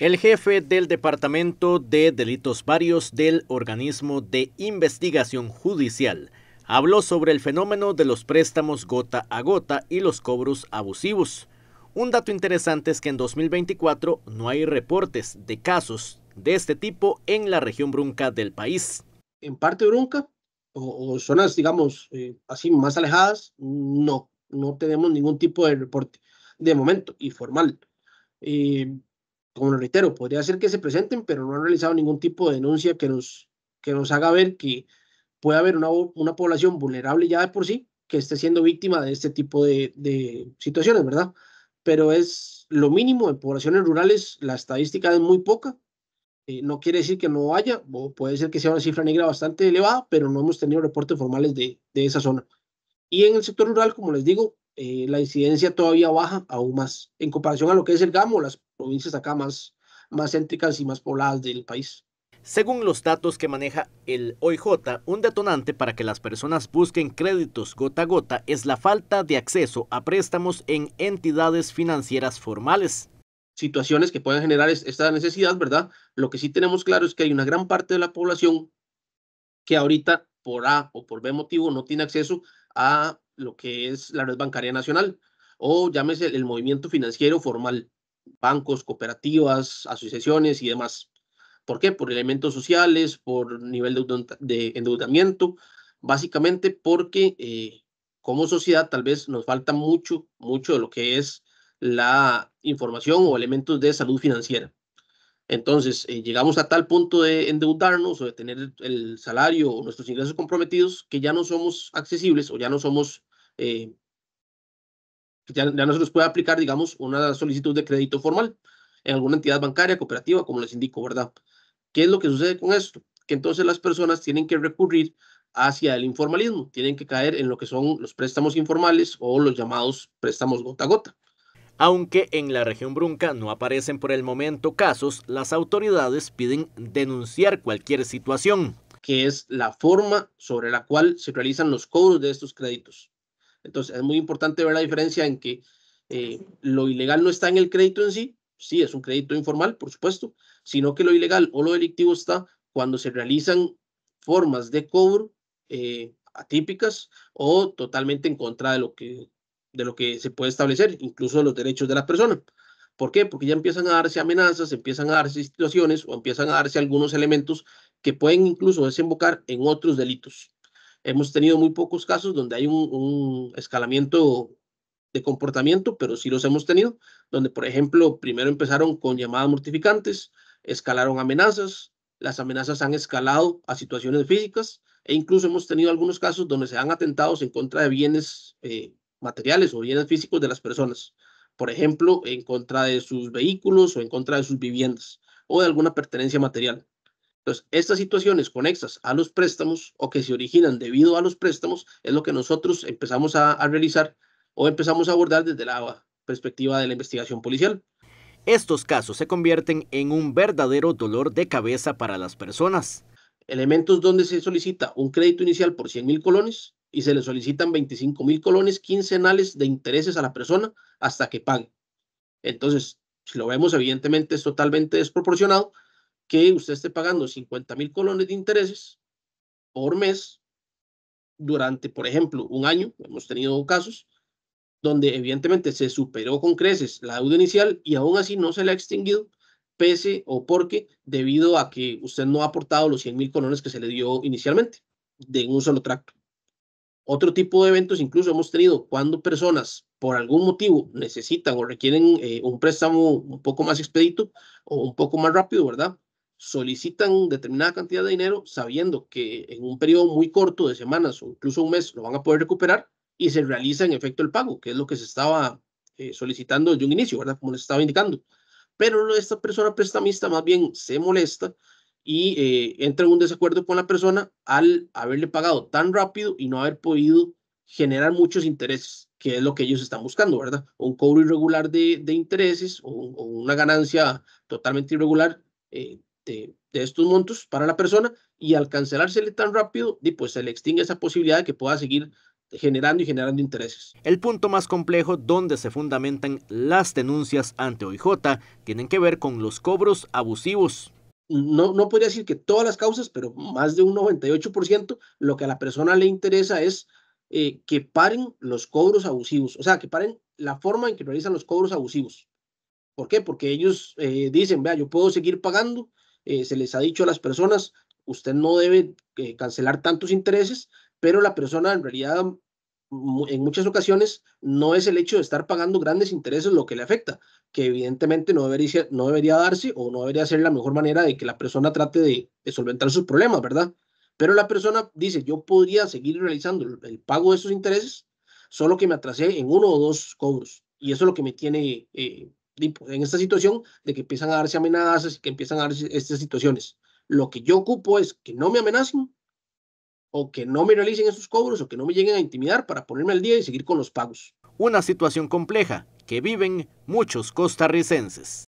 El jefe del Departamento de Delitos Varios del Organismo de Investigación Judicial habló sobre el fenómeno de los préstamos gota a gota y los cobros abusivos. Un dato interesante es que en 2024 no hay reportes de casos de este tipo en la región brunca del país. En parte brunca o, zonas, digamos, eh, así más alejadas, no, no tenemos ningún tipo de reporte de momento y formal. Eh, como lo reitero, podría ser que se presenten, pero no han realizado ningún tipo de denuncia que nos, que nos haga ver que puede haber una, una población vulnerable ya de por sí que esté siendo víctima de este tipo de, de situaciones, ¿verdad? Pero es lo mínimo en poblaciones rurales, la estadística es muy poca, eh, no quiere decir que no haya, o puede ser que sea una cifra negra bastante elevada, pero no hemos tenido reportes formales de, de esa zona. Y en el sector rural, como les digo, eh, la incidencia todavía baja aún más en comparación a lo que es el Gamo, las provincias acá más, más céntricas y más pobladas del país. Según los datos que maneja el OIJ, un detonante para que las personas busquen créditos gota a gota es la falta de acceso a préstamos en entidades financieras formales. Situaciones que pueden generar esta necesidad, ¿verdad? Lo que sí tenemos claro es que hay una gran parte de la población que ahorita por A o por B motivo no tiene acceso a lo que es la red bancaria nacional o llámese el, movimiento financiero formal, bancos, cooperativas, asociaciones y demás. ¿Por qué? Por elementos sociales, por nivel de, endeudamiento, básicamente porque eh, como sociedad tal vez nos falta mucho, mucho de lo que es la información o elementos de salud financiera. Entonces, eh, llegamos a tal punto de endeudarnos o de tener el salario o nuestros ingresos comprometidos que ya no somos accesibles o ya no somos, eh, ya, ya, no se nos puede aplicar, digamos, una solicitud de crédito formal en alguna entidad bancaria, cooperativa, como les indico, ¿verdad? ¿Qué es lo que sucede con esto? Que entonces las personas tienen que recurrir hacia el informalismo, tienen que caer en lo que son los préstamos informales o los llamados préstamos gota a gota. Aunque en la región brunca no aparecen por el momento casos, las autoridades piden denunciar cualquier situación. Que es la forma sobre la cual se realizan los cobros de estos créditos. Entonces es muy importante ver la diferencia en que eh, lo ilegal no está en el crédito en sí, sí es un crédito informal, por supuesto, sino que lo ilegal o lo delictivo está cuando se realizan formas de cobro eh, atípicas o totalmente en contra de lo que de lo que se puede establecer, incluso los derechos de la persona. ¿Por qué? Porque ya empiezan a darse amenazas, empiezan a darse situaciones o empiezan a darse algunos elementos que pueden incluso desembocar en otros delitos. Hemos tenido muy pocos casos donde hay un, escalamiento de comportamiento, pero sí los hemos tenido, donde, por ejemplo, primero empezaron con llamadas mortificantes, escalaron amenazas, las amenazas han escalado a situaciones físicas e incluso hemos tenido algunos casos donde se han atentados en contra de bienes eh, materiales o bienes físicos de las personas, por ejemplo, en contra de sus vehículos o en contra de sus viviendas o de alguna pertenencia material. Entonces, estas situaciones conexas a los préstamos o que se originan debido a los préstamos es lo que nosotros empezamos a, realizar o empezamos a abordar desde la perspectiva de la investigación policial. Estos casos se convierten en un verdadero dolor de cabeza para las personas. Elementos donde se solicita un crédito inicial por 100 mil colones y se le solicitan 25 mil colones quincenales de intereses a la persona hasta que pague. Entonces, si lo vemos, evidentemente es totalmente desproporcionado que usted esté pagando 50 mil colones de intereses por mes durante, por ejemplo, un año. Hemos tenido casos donde evidentemente se superó con creces la deuda inicial y aún así no se le ha extinguido, pese o porque debido a que usted no ha aportado los 100 mil colones que se le dio inicialmente de un solo tracto. Otro tipo de eventos incluso hemos tenido cuando personas por algún motivo necesitan o requieren eh, un préstamo un poco más expedito o un poco más rápido, ¿verdad? Solicitan determinada cantidad de dinero sabiendo que en un periodo muy corto de semanas o incluso un mes lo van a poder recuperar y se realiza en efecto el pago, que es lo que se estaba eh, solicitando desde un inicio, ¿verdad? Como les estaba indicando. Pero esta persona prestamista más bien se molesta y eh, entra en un desacuerdo con la persona al haberle pagado tan rápido y no haber podido generar muchos intereses, que es lo que ellos están buscando, ¿verdad? Un cobro irregular de, intereses o, una ganancia totalmente irregular eh, de, estos montos para la persona y al cancelársele tan rápido, pues se le extingue esa posibilidad de que pueda seguir generando y generando intereses. El punto más complejo donde se fundamentan las denuncias ante OIJ tienen que ver con los cobros abusivos no, no podría decir que todas las causas, pero más de un 98%, lo que a la persona le interesa es eh, que paren los cobros abusivos, o sea, que paren la forma en que realizan los cobros abusivos. ¿Por qué? Porque ellos eh, dicen, vea, yo puedo seguir pagando, eh, se les ha dicho a las personas, usted no debe cancelar tantos intereses, pero la persona en realidad en muchas ocasiones no es el hecho de estar pagando grandes intereses lo que le afecta, que evidentemente no debería, darse o no debería ser la mejor manera de que la persona trate de, solventar sus problemas, ¿verdad? Pero la persona dice, yo podría seguir realizando el, pago de esos intereses, solo que me atrasé en uno o dos cobros. Y eso es lo que me tiene eh, en esta situación de que empiezan a darse amenazas y que empiezan a darse estas situaciones. Lo que yo ocupo es que no me amenacen o que no me realicen esos cobros o que no me lleguen a intimidar para ponerme al día y seguir con los pagos. Una situación compleja que viven muchos costarricenses.